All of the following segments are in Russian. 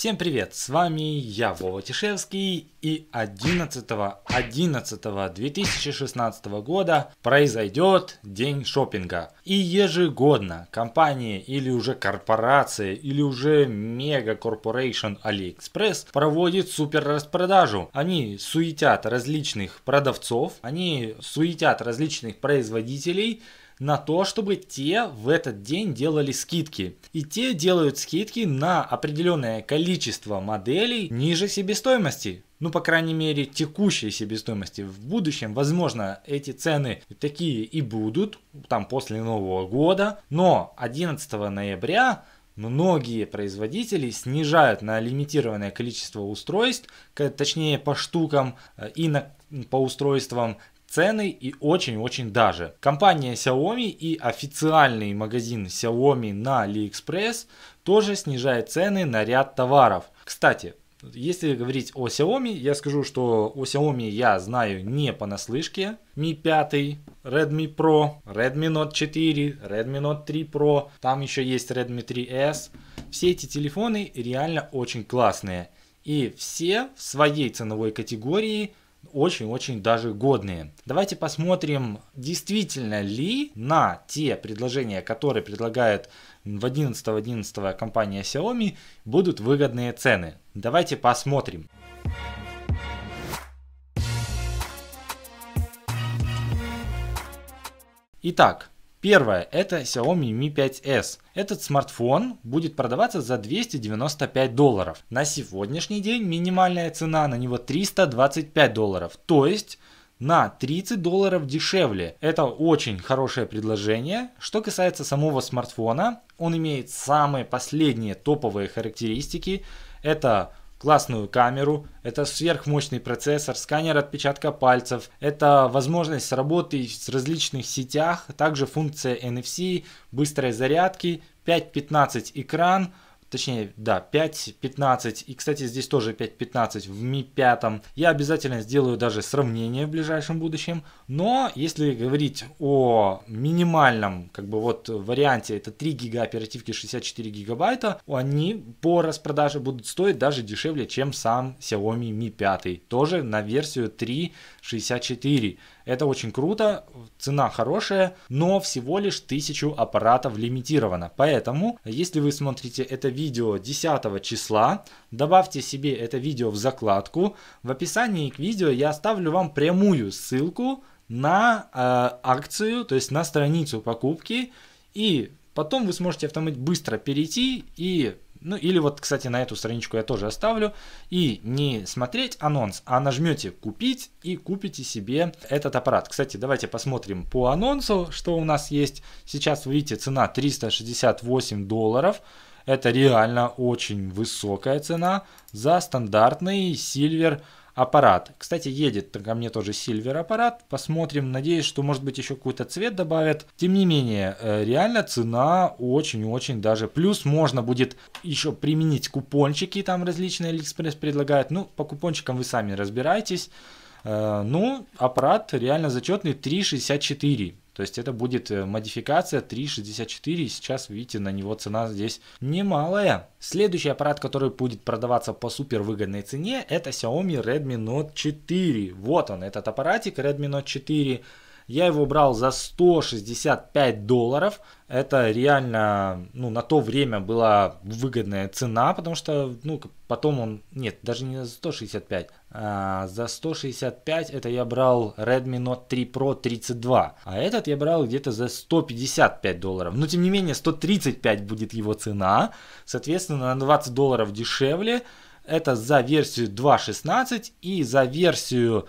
Всем привет, с вами я, Вова Тишевский, и 11.11.2016 года произойдет День шопинга. И ежегодно компания или уже корпорация или уже мега корпорейшн AliExpress проводит супер распродажу. Они суетят различных продавцов, они суетят различных производителей, на то, чтобы те в этот день делали скидки. И те делают скидки на определенное количество моделей ниже себестоимости. Ну, по крайней мере, текущей себестоимости. В будущем, возможно, эти цены такие и будут, там после Нового года. Но 11 ноября многие производители снижают на лимитированное количество устройств, точнее по штукам э, и на, по устройствам цены и очень-очень даже. Компания Xiaomi и официальный магазин Xiaomi на AliExpress тоже снижает цены на ряд товаров. Кстати, если говорить о Xiaomi, я скажу, что о Xiaomi я знаю не понаслышке. Mi 5, Redmi Pro, Redmi Note 4, Redmi Note 3 Pro, там еще есть Redmi 3S. Все эти телефоны реально очень классные. И все в своей ценовой категории очень-очень даже годные. Давайте посмотрим, действительно ли на те предложения, которые предлагает в 11.11 компания Xiaomi, будут выгодные цены. Давайте посмотрим. Итак, Первое – это Xiaomi Mi 5S. Этот смартфон будет продаваться за 295 долларов. На сегодняшний день минимальная цена на него 325 долларов, то есть на 30 долларов дешевле. Это очень хорошее предложение. Что касается самого смартфона, он имеет самые последние топовые характеристики. Это классную камеру, это сверхмощный процессор, сканер отпечатка пальцев, это возможность работы в различных сетях, также функция NFC, быстрой зарядки, 5.15 экран – точнее, да, 5.15. И, кстати, здесь тоже 5.15 в Mi 5. Я обязательно сделаю даже сравнение в ближайшем будущем. Но если говорить о минимальном, как бы вот варианте, это 3 гига оперативки 64 гигабайта, они по распродаже будут стоить даже дешевле, чем сам Xiaomi Mi 5. Тоже на версию 3.64. Это очень круто, цена хорошая, но всего лишь 1000 аппаратов лимитировано. Поэтому, если вы смотрите это видео 10 числа, добавьте себе это видео в закладку. В описании к видео я оставлю вам прямую ссылку на э, акцию, то есть на страницу покупки. И потом вы сможете автомат быстро перейти и ну или вот, кстати, на эту страничку я тоже оставлю. И не смотреть анонс, а нажмете «Купить» и купите себе этот аппарат. Кстати, давайте посмотрим по анонсу, что у нас есть. Сейчас, вы видите, цена 368 долларов. Это реально очень высокая цена за стандартный Silver аппарат. Кстати, едет ко мне тоже Silver аппарат. Посмотрим. Надеюсь, что может быть еще какой-то цвет добавят. Тем не менее, э, реально цена очень-очень даже. Плюс можно будет еще применить купончики. Там различные Алиэкспресс предлагает. Ну, по купончикам вы сами разбираетесь. Э, ну, аппарат реально зачетный 364. То есть это будет э, модификация 3.64, и сейчас, видите, на него цена здесь немалая. Следующий аппарат, который будет продаваться по супер выгодной цене, это Xiaomi Redmi Note 4. Вот он, этот аппаратик Redmi Note 4. Я его брал за 165 долларов. Это реально, ну, на то время была выгодная цена, потому что, ну, потом он, нет, даже не за 165, а за 165 это я брал Redmi Note 3 Pro 32, а этот я брал где-то за 155 долларов. Но, тем не менее, 135 будет его цена, соответственно, на 20 долларов дешевле. Это за версию 2.16 и за версию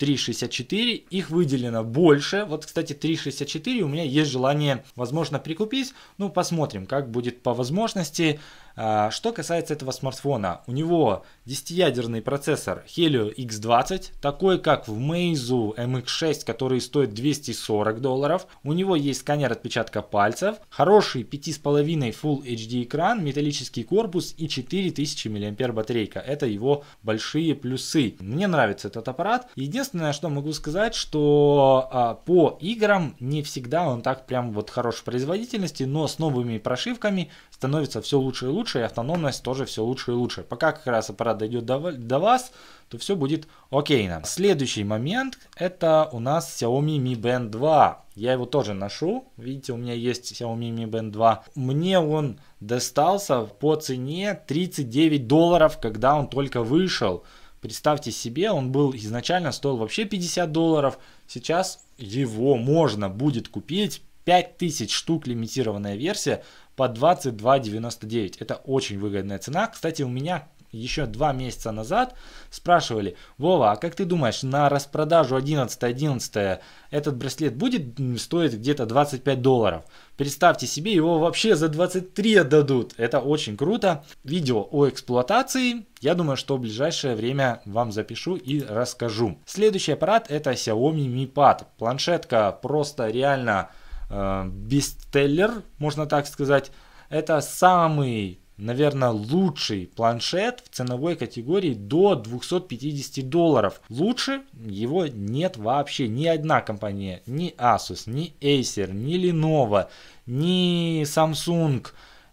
3.64, их выделено больше. Вот, кстати, 3.64 у меня есть желание, возможно, прикупить. Ну, посмотрим, как будет по возможности. А, что касается этого смартфона, у него 10-ядерный процессор Helio X20, такой как в Meizu MX6, который стоит 240 долларов. У него есть сканер отпечатка пальцев, хороший 5,5 Full HD экран, металлический корпус и 4000 мА батарейка. Это его большие плюсы. Мне нравится этот аппарат. Единственное, единственное, что могу сказать, что а, по играм не всегда он так прям вот хорош в производительности, но с новыми прошивками становится все лучше и лучше, и автономность тоже все лучше и лучше. Пока как раз аппарат дойдет до, до вас, то все будет окей нам. Следующий момент это у нас Xiaomi Mi Band 2. Я его тоже ношу. Видите, у меня есть Xiaomi Mi Band 2. Мне он достался по цене 39 долларов, когда он только вышел. Представьте себе, он был изначально стоил вообще 50 долларов, сейчас его можно будет купить 5000 штук лимитированная версия по 22.99. Это очень выгодная цена. Кстати, у меня еще два месяца назад спрашивали, Вова, а как ты думаешь, на распродажу 11.11. этот браслет будет стоить где-то 25 долларов? Представьте себе, его вообще за 23 отдадут. Это очень круто. Видео о эксплуатации, я думаю, что в ближайшее время вам запишу и расскажу. Следующий аппарат это Xiaomi Mi Pad. Планшетка просто реально э, бестселлер, можно так сказать. Это самый наверное, лучший планшет в ценовой категории до 250 долларов. Лучше его нет вообще ни одна компания, ни Asus, ни Acer, ни Lenovo, ни Samsung.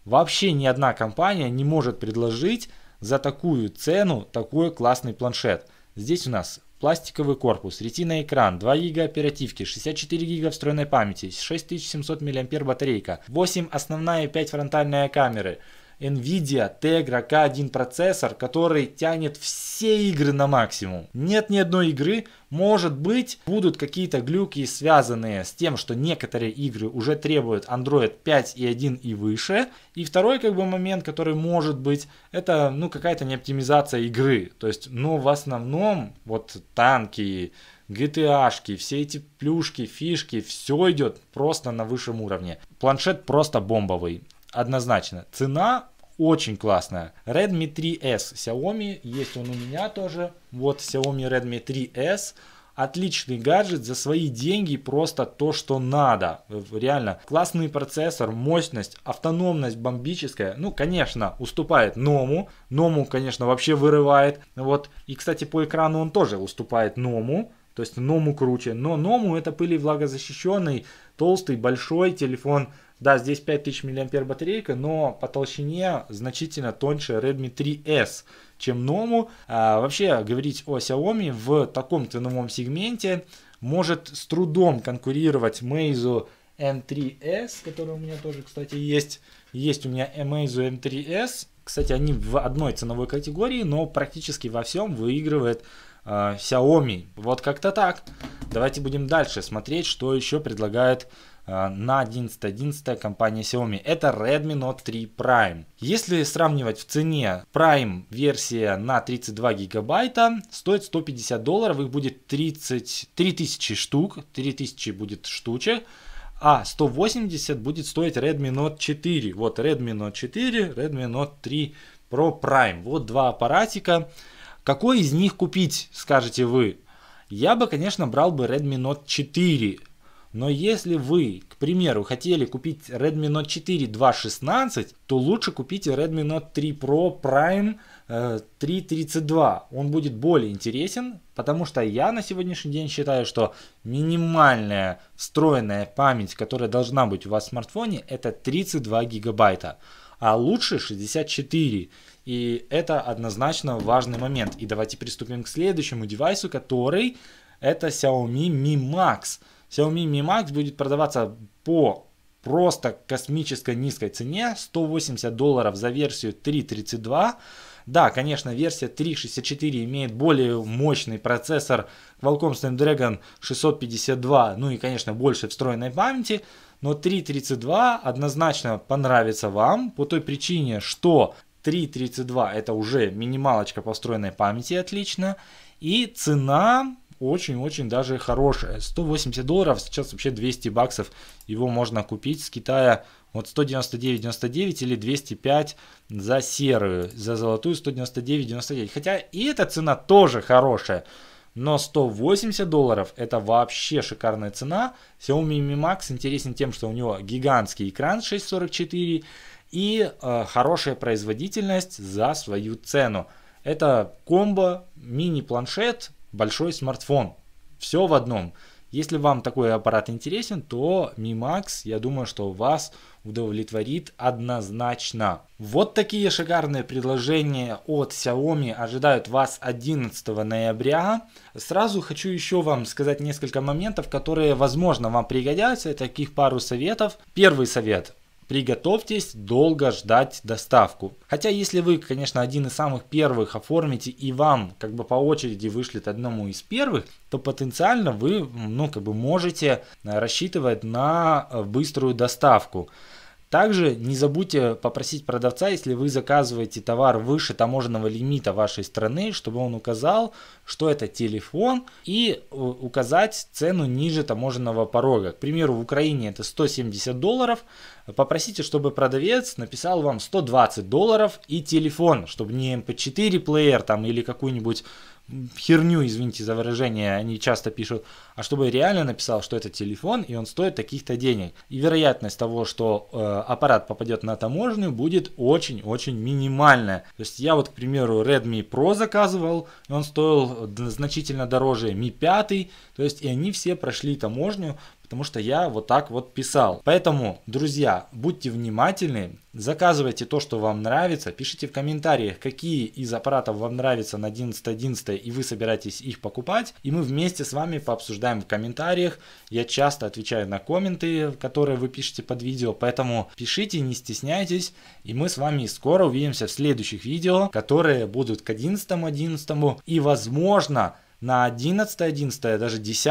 Вообще ни одна компания не может предложить за такую цену такой классный планшет. Здесь у нас пластиковый корпус, ретина экран, 2 гига оперативки, 64 гига встроенной памяти, 6700 мА батарейка, 8 основная и 5 фронтальная камеры, NVIDIA Tegra K1 процессор, который тянет все игры на максимум. Нет ни одной игры, может быть, будут какие-то глюки, связанные с тем, что некоторые игры уже требуют Android 5.1 и выше. И второй как бы момент, который может быть, это ну какая-то не оптимизация игры. То есть, но ну, в основном вот танки, GTA-шки, все эти плюшки, фишки, все идет просто на высшем уровне. Планшет просто бомбовый однозначно. Цена очень классная. Redmi 3S Xiaomi, есть он у меня тоже. Вот Xiaomi Redmi 3S. Отличный гаджет за свои деньги, просто то, что надо. Реально, классный процессор, мощность, автономность бомбическая. Ну, конечно, уступает Ному. Ному, конечно, вообще вырывает. Вот. И, кстати, по экрану он тоже уступает Ному. То есть Ному круче. Но Ному это пыли влагозащищенный, толстый, большой телефон да, здесь 5000 мА батарейка, но по толщине значительно тоньше Redmi 3S, чем Nomu. А, вообще говорить о Xiaomi в таком ценовом сегменте может с трудом конкурировать Meizu M3S, который у меня тоже, кстати, есть. Есть у меня Meizu M3S. Кстати, они в одной ценовой категории, но практически во всем выигрывает э, Xiaomi. Вот как-то так. Давайте будем дальше смотреть, что еще предлагает Э, на 11.11 компания Xiaomi. Это Redmi Note 3 Prime. Если сравнивать в цене, Prime версия на 32 гигабайта стоит 150 долларов, их будет 30, 3000 штук, 3000 будет штучек. А 180 будет стоить Redmi Note 4. Вот Redmi Note 4, Redmi Note 3 Pro Prime. Вот два аппаратика. Какой из них купить, скажете вы? Я бы, конечно, брал бы Redmi Note 4. Но если вы, к примеру, хотели купить Redmi Note 4 2.16, то лучше купите Redmi Note 3 Pro Prime 3.32. Э, Он будет более интересен, потому что я на сегодняшний день считаю, что минимальная встроенная память, которая должна быть у вас в смартфоне, это 32 гигабайта а лучше 64. И это однозначно важный момент. И давайте приступим к следующему девайсу, который это Xiaomi Mi Max. Xiaomi Mi Max будет продаваться по просто космической низкой цене 180 долларов за версию 3.32. Да, конечно, версия 3.64 имеет более мощный процессор Qualcomm Snapdragon 652, ну и, конечно, больше встроенной памяти, но 3.32 однозначно понравится вам по той причине, что 3.32 это уже минималочка по встроенной памяти, отлично, и цена очень-очень даже хорошее. 180 долларов, сейчас вообще 200 баксов его можно купить с Китая. Вот 199,99 или 205 за серую, за золотую 199,99. Хотя и эта цена тоже хорошая. Но 180 долларов это вообще шикарная цена. Xiaomi Mi Max интересен тем, что у него гигантский экран 644 и э, хорошая производительность за свою цену. Это комбо мини-планшет большой смартфон. Все в одном. Если вам такой аппарат интересен, то Mi Max, я думаю, что вас удовлетворит однозначно. Вот такие шикарные предложения от Xiaomi ожидают вас 11 ноября. Сразу хочу еще вам сказать несколько моментов, которые, возможно, вам пригодятся, таких пару советов. Первый совет. Приготовьтесь долго ждать доставку. Хотя если вы, конечно, один из самых первых оформите и вам как бы по очереди вышлет одному из первых, то потенциально вы, ну, как бы можете э, рассчитывать на э, быструю доставку. Также не забудьте попросить продавца, если вы заказываете товар выше таможенного лимита вашей страны, чтобы он указал, что это телефон, и э, указать цену ниже таможенного порога. К примеру, в Украине это 170 долларов. Попросите, чтобы продавец написал вам 120 долларов и телефон, чтобы не MP4 эм плеер там или какую-нибудь херню, извините за выражение, они часто пишут, а чтобы реально написал, что это телефон, и он стоит таких-то денег. И вероятность того, что э, аппарат попадет на таможню, будет очень-очень минимальная. То есть я вот, к примеру, Redmi Pro заказывал, и он стоил э, значительно дороже Mi 5, то есть и они все прошли таможню, потому что я вот так вот писал. Поэтому, друзья, будьте внимательны, заказывайте то, что вам нравится, пишите в комментариях, какие из аппаратов вам нравятся на 11.11 и вы собираетесь их покупать, и мы вместе с вами пообсуждаем в комментариях. Я часто отвечаю на комменты, которые вы пишете под видео, поэтому пишите, не стесняйтесь, и мы с вами скоро увидимся в следующих видео, которые будут к 11.11 .11, и возможно на 11, 11, даже 10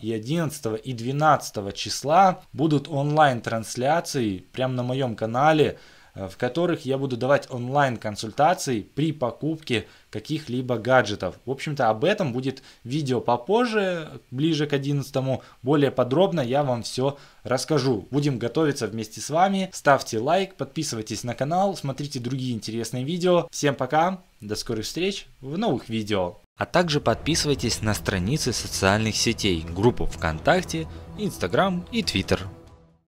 и 11 и 12 числа будут онлайн-трансляции прямо на моем канале, э, в которых я буду давать онлайн-консультации при покупке каких-либо гаджетов. В общем-то, об этом будет видео попозже, ближе к 11 Более подробно я вам все расскажу. Будем готовиться вместе с вами. Ставьте лайк, подписывайтесь на канал, смотрите другие интересные видео. Всем пока, до скорых встреч в новых видео. А также подписывайтесь на страницы социальных сетей, группу ВКонтакте, Инстаграм и Твиттер.